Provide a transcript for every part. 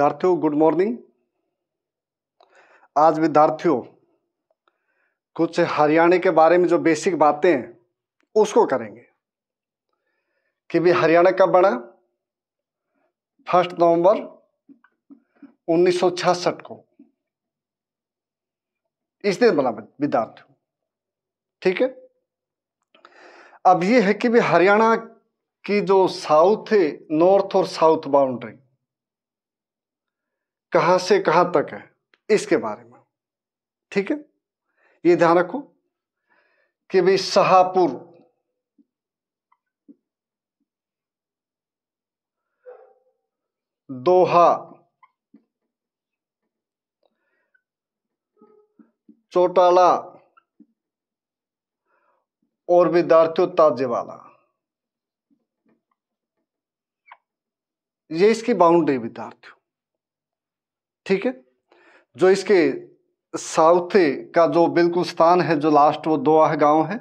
विद्यार्थियों good morning आज विद्यार्थियों कुछ हरियाणा के बारे में जो बेसिक बातें हैं उसको करेंगे कि भी हरियाणा कब बना फर्स्ट नवंबर 1966 को इस दिन बना विद्यार्थियों ठीक है अब ये है कि भी हरियाणा की जो साउथ नॉर्थ और साउथ बाउंड्री कहां से कहां तक है इसके बारे में ठीक है ये ध्यान रखो कि भाई शाहपुर दोहा चौटाला और विद्यार्थियों ताजेवाला ये इसकी बाउंड्री विद्यार्थियों ठीक है जो इसके साउथ का जो बिल्कुल स्थान है जो लास्ट वो दोआह गांव है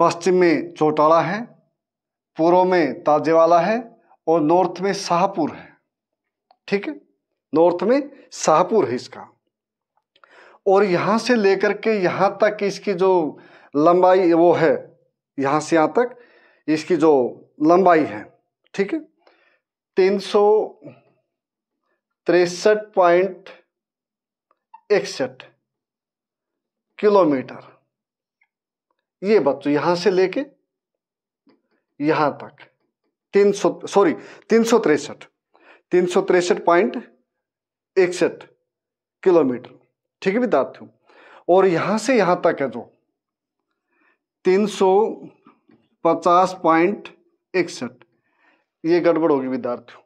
पश्चिम में चौटाला है पूर्व में ताजेवाला है और नॉर्थ में शाहपुर है ठीक है नॉर्थ में शाहपुर है इसका और यहाँ से लेकर के यहाँ तक इसकी जो लंबाई वो है यहाँ से यहाँ तक इसकी जो लंबाई है ठीक है तीन सौ तिरसठ पॉइंट इकसठ किलोमीटर ये बच्चों यहां से लेके यहां तक तीन सौ सॉरी तीन सौ तिरसठ तीन सौ तिरसठ पॉइंट इकसठ किलोमीटर ठीक है विद्यार्थियों और यहां से यहां तक है जो तीन सौ पचास पॉइंट इकसठ ये गड़बड़ होगी विद्यार्थियों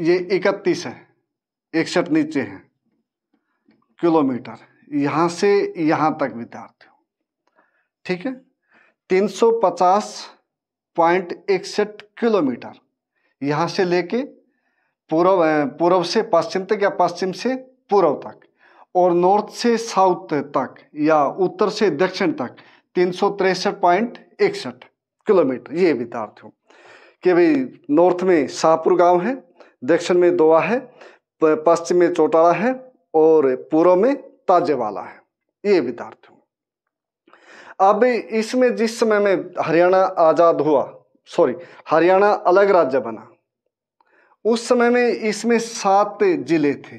ये इकतीस है इकसठ नीचे है किलोमीटर यहाँ से यहाँ तक विद्यार्थियों ठीक है तीन सौ पचास पॉइंट इकसठ किलोमीटर यहाँ से लेके पूर्व पूर्व से पश्चिम तक या पश्चिम से पूर्व तक और नॉर्थ से साउथ तक या उत्तर से दक्षिण तक तीन सौ तिरसठ पॉइंट इकसठ किलोमीटर ये विद्यार्थियों कि भाई नॉर्थ में शाहपुर गांव है दक्षिण में दोआ है पश्चिम में चौटाला है और पूर्व में ताजेवाला है ये विद्यार्थियों अब इसमें जिस समय में हरियाणा आज़ाद हुआ सॉरी हरियाणा अलग राज्य बना उस समय में इसमें सात जिले थे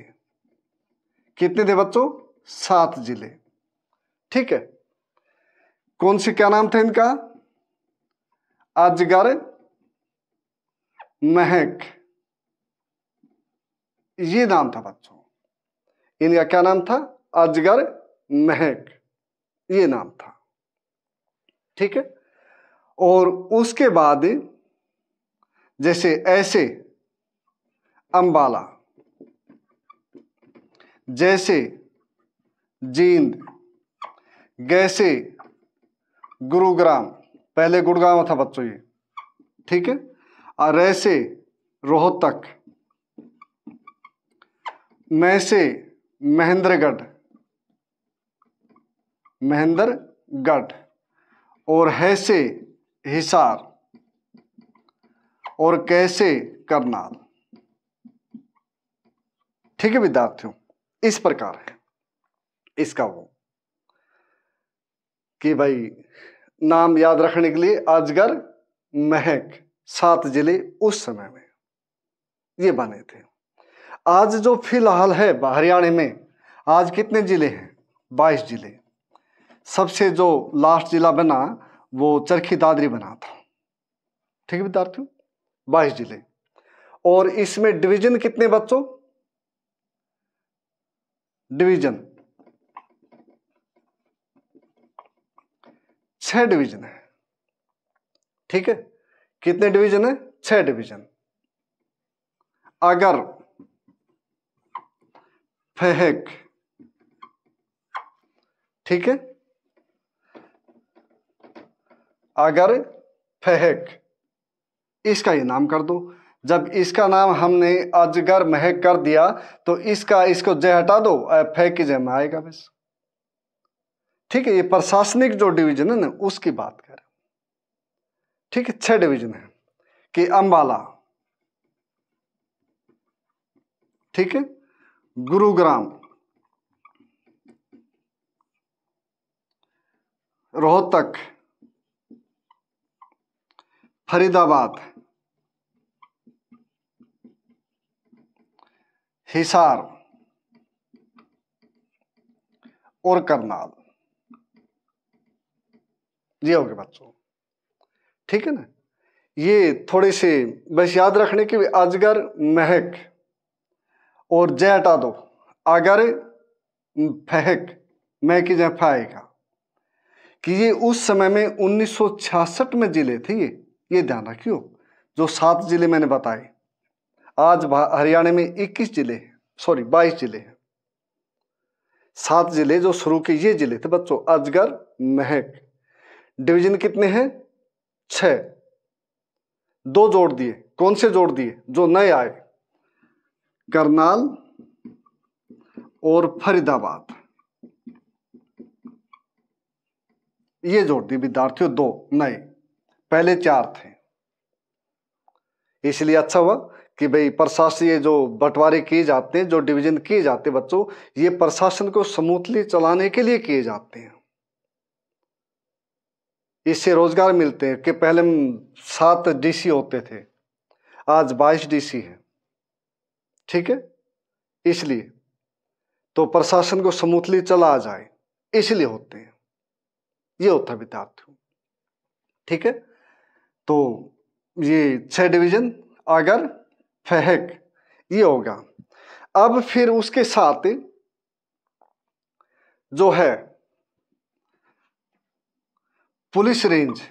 कितने थे बच्चों सात जिले ठीक है कौन से क्या नाम थे इनका अजगर महक ये नाम था बच्चों इनका क्या नाम था अजगर महक ये नाम था ठीक है और उसके बाद जैसे ऐसे अंबाला जैसे जींद गैसे गुरुग्राम पहले गुड़गांव था बच्चों ये ठीक है और ऐसे रोहतक मैसे से महेंद्रगढ़ महेंद्रगढ़ और है से हिसार और कैसे करनाल ठीक है विद्यार्थियों इस प्रकार है इसका वो कि भाई नाम याद रखने के लिए अजगर महक सात जिले उस समय में ये बने थे आज जो फिलहाल है हरियाणा में आज कितने ज़िले हैं बाईस ज़िले सबसे जो लास्ट ज़िला बना वो चरखी दादरी बना था ठीक है विद्यार्थियों बाईस ज़िले और इसमें डिवीज़न कितने बच्चों डिवीज़न छह डिवीज़न है ठीक है कितने डिवीज़न है छह डिवीज़न अगर फेहेक ठीक है अगर फेहेक इसका ये नाम कर दो जब इसका नाम हमने अजगर महक कर दिया तो इसका इसको जय हटा दो फेक की जय में आएगा बस ठीक है ये प्रशासनिक जो डिवीजन है ना उसकी बात कर ठीक है छह डिवीजन है कि अंबाला ठीक है गुरुग्राम रोहतक फरीदाबाद हिसार और करनाल ये हो गए बच्चों ठीक है ना ये थोड़े से बस याद रखने की अजगर महक और जय हटा दो अगर फहक मैं कि जगह फाएगा हाँ। कि ये उस समय में 1966 में ज़िले थे ये ये ध्यान रखियो जो सात ज़िले मैंने बताए आज हरियाणा में 21 ज़िले सॉरी 22 ज़िले हैं सात ज़िले जो शुरू के ये ज़िले थे बच्चों अजगर महक डिवीज़न कितने हैं छः दो जोड़ दिए कौन से जोड़ दिए जो नए आए करनाल और फरीदाबाद ये जोड़ दी विद्यार्थियों दो नए पहले चार थे इसलिए अच्छा हुआ कि भाई प्रशासन ये जो बंटवारे किए जाते हैं जो डिवीजन किए जाते हैं बच्चों ये प्रशासन को स्मूथली चलाने के लिए किए जाते हैं इससे रोजगार मिलते हैं कि पहले सात डीसी होते थे आज बाईस डीसी है ठीक है इसलिए तो प्रशासन को समूथली चला जाए इसलिए होते हैं ये होता है विद्यार्थियों ठीक है तो ये छह डिवीजन अगर फेहक ये होगा अब फिर उसके साथ जो है पुलिस रेंज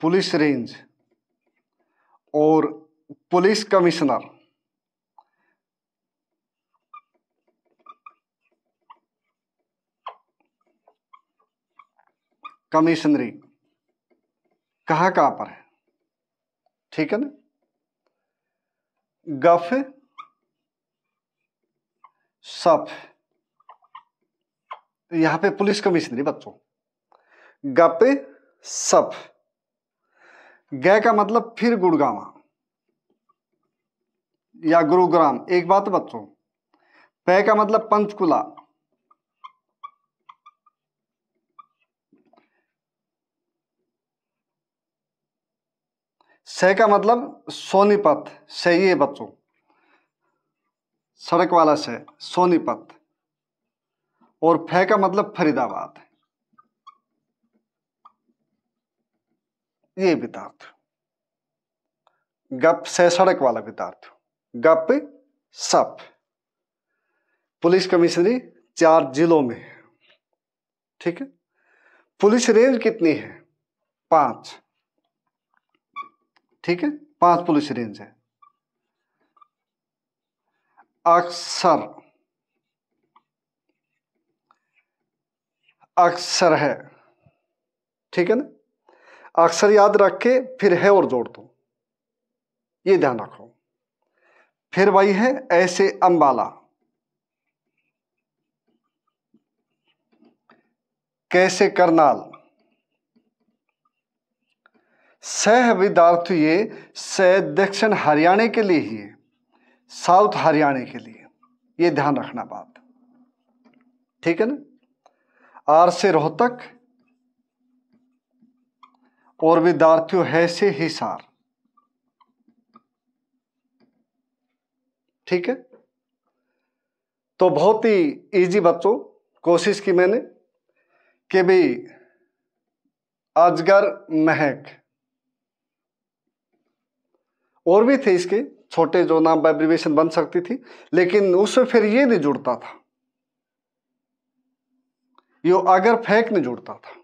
पुलिस रेंज और पुलिस कमिश्नर कमिश्नरी कहाँ कहाँ पर है ठीक है ना गफ सफ यहां पे पुलिस कमिश्नरी बच्चों गप सफ गय का मतलब फिर गुड़गावा या गुरुग्राम एक बात बच्चों पै का मतलब पंचकुला सह का मतलब सोनीपत सही है बच्चों सड़क वाला से सोनीपत और फै का मतलब फरीदाबाद ये वितार्थ गप से सड़क वाला वितार्थ गप सप पुलिस कमिश्नरी चार जिलों में है ठीक है पुलिस रेंज कितनी है पांच ठीक है पांच पुलिस रेंज है अक्सर अक्सर है ठीक है ना अक्षर याद रख के फिर है और जोड़ दो ये ध्यान रखो फिर वही है ऐसे अंबाला कैसे करनाल सह विद्यार्थ ये सह दक्षिण हरियाणा के लिए ही है साउथ हरियाणा के लिए ये ध्यान रखना बात ठीक है ना आर से रोहतक और विद्यार्थियों हैसे हिसार ठीक है तो बहुत ही इजी बच्चों कोशिश की मैंने कि भी अजगर महक और भी थे इसके छोटे जो नाम वाइब्रिवेशन बन सकती थी लेकिन उससे फिर ये नहीं जुड़ता था यो अगर फेंक नहीं जुड़ता था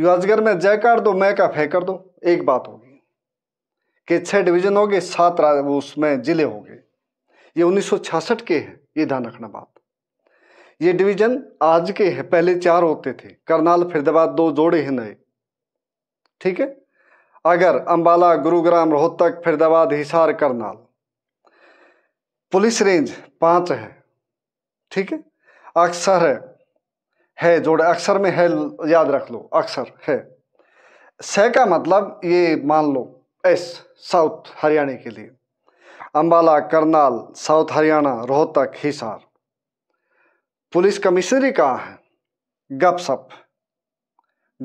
युवाजगर में जय कर दो मैं का फेंक कर दो एक बात होगी कि छह डिवीजन हो गए सात उसमें ज़िले हो गए ये 1966 के हैं ये ध्यान रखना बात ये डिवीजन आज के हैं पहले चार होते थे करनाल फरीदाबाद दो जोड़े हैं नए ठीक है अगर अंबाला गुरुग्राम रोहतक फरीदाबाद हिसार करनाल पुलिस रेंज पांच है ठीक है अक्सर है है जोड़ अक्सर में है याद रख लो अक्सर है स का मतलब ये मान लो एस साउथ हरियाणा के लिए Ambala Karnal south Haryana Rohtak Hisar police commissionerate कहाँ है गप सप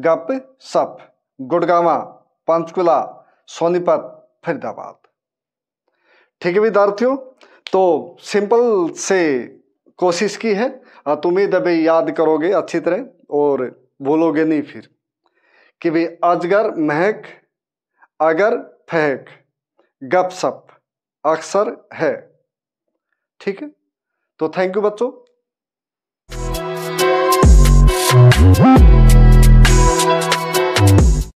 गप सप गुड़गावा पंचकुला सोनीपत फरीदाबाद ठीक है विद्यार्थियों तो सिंपल से कोशिश की है हाँ, तुम ही दबे याद करोगे अच्छी तरह और भूलोगे नहीं फिर कि भाई अजगर महक अगर गप सप अक्सर है ठीक है तो थैंक यू बच्चों